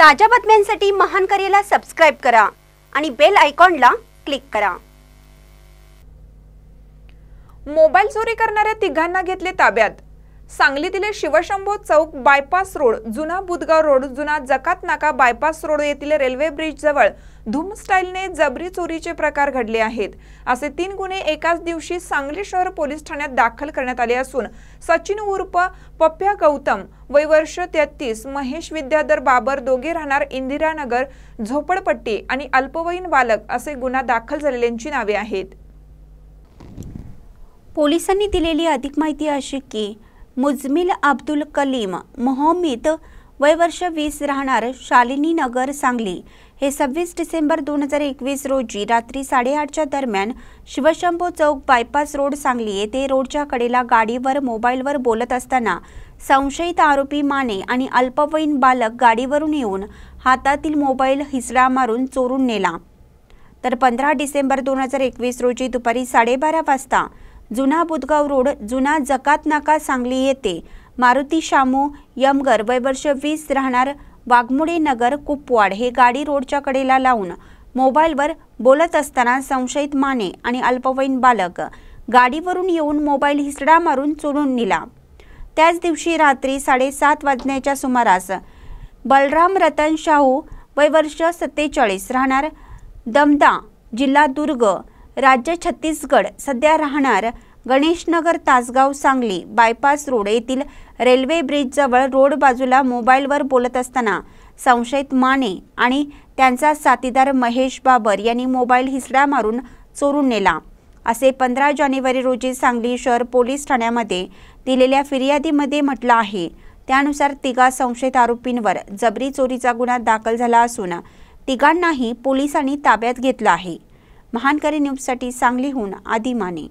ताज्या बातम्यांसाठी महान करेला सबस्क्राईब करा आणि बेल आयकॉनला क्लिक करा मोबाईल चोरी करणाऱ्या तिघांना घेतले ताब्यात सांगलीतील शिवशंभो चौक बायपास रोड जुना बुदगाव रोड जुना जकात नाका बायपास रोड येथील रेल्वे ब्रिजजवळ धूम स्टाईलने जबरी चोरीचे प्रकार घडले आहेत असे तीन गुन्हे एकाच दिवशी सांगली शहर पोलीस ठाण्यात दाखल करण्यात आले असून सचिन उर्फ पप्प्या गौतम वयवर्ष वर्ष तेहतीस महेश विद्याधर बाबर दोघे राहणार इंदिरानगर झोपडपट्टी आणि अल्पवयीन बालक असे गुन्हा दाखल झालेल्यांची नावे आहेत पोलिसांनी दिलेली अधिक माहिती अशी की मुजमिल अब्दुल कलीम मोहम्मित वय वर्ष वीस राहणार शालिनी नगर सांगली हे सव्वीस डिसेंबर दोन हजार एकवीस रोजी रात्री साडेआठच्या दरम्यान शिवशंभू चौक बायपास रोड सांगली येथे रोडच्या कडेला गाडीवर मोबाईलवर बोलत असताना संशयित आरोपी माने आणि अल्पवयीन बालक गाडीवरून येऊन हातातील मोबाईल हिसडा मारून चोरून नेला तर पंधरा डिसेंबर दोन हजार एकवीस रोजी दुपारी साडेबारा वाजता जुना बुधगाव रोड जुना जकात नाका सांगली येथे मारुती शामू यमगर वय वर्ष वीस राहणार वाघमोडे नगर कुपवाड हे गाडी रोडच्या कडेला लावून मोबाईलवर बोलत असताना संशयित माने आणि अल्पवयीन बालक गाडीवरून येऊन मोबाईल हिसडा मारून चोरून नेला त्याच दिवशी रात्री साडेसात वाजण्याच्या सुमारास बलराम रतन शाहू वय वर्ष सत्तेचाळीस राहणार दमदा जिल्हा दुर्ग राज्य छत्तीसगड सध्या राहणार गणेशनगर तासगाव सांगली बायपास रोड येथील रेल्वे ब्रिजजवळ रोड बाजूला मोबाईलवर बोलत असताना संशयित माने आणि त्यांचा साथीदार महेश बाबर यांनी मोबाईल हिसडा मारून चोरून नेला असे पंधरा जानेवारी रोजी सांगली शहर पोलीस ठाण्यामध्ये दिलेल्या फिर्यादीमध्ये म्हटलं आहे त्यानुसार तिघा संशयित आरोपींवर जबरी चोरीचा गुन्हा दाखल झाला असून तिघांनाही पोलिसांनी ताब्यात घेतलं आहे महानकरी न्यूजसाठी सांगलीहून आदी माने